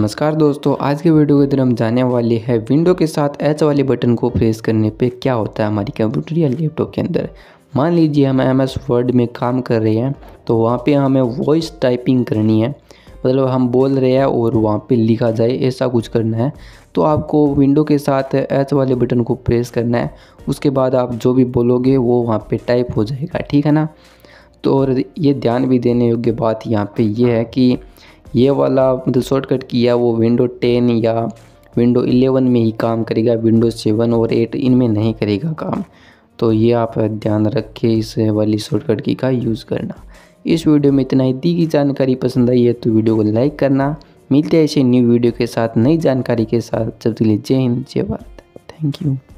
नमस्कार दोस्तों आज के वीडियो के अंदर हम जाने वाले हैं विंडो के साथ एच वाले बटन को प्रेस करने पे क्या होता है हमारी कंप्यूटर या लैपटॉप के अंदर मान लीजिए हम एम एस वर्ड में काम कर रहे हैं तो वहाँ पे हमें वॉइस टाइपिंग करनी है मतलब हम बोल रहे हैं और वहाँ पे लिखा जाए ऐसा कुछ करना है तो आपको विंडो के साथ एच वाले बटन को प्रेस करना है उसके बाद आप जो भी बोलोगे वो वहाँ पर टाइप हो जाएगा ठीक है ना तो और ये ध्यान भी देने योग्य बात यहाँ पर ये है कि ये वाला मतलब शॉर्टकट किया वो विंडो टेन या विंडो 11 में ही काम करेगा विंडो 7 और 8 इनमें नहीं करेगा काम तो ये आप ध्यान रख के इस वाली शॉर्टकट की का यूज़ करना इस वीडियो में इतना ही दी गई जानकारी पसंद आई है तो वीडियो को लाइक करना मिलते हैं ऐसे न्यू वीडियो के साथ नई जानकारी के साथ जब तक लिए जय हिंद जय भारत थैंक यू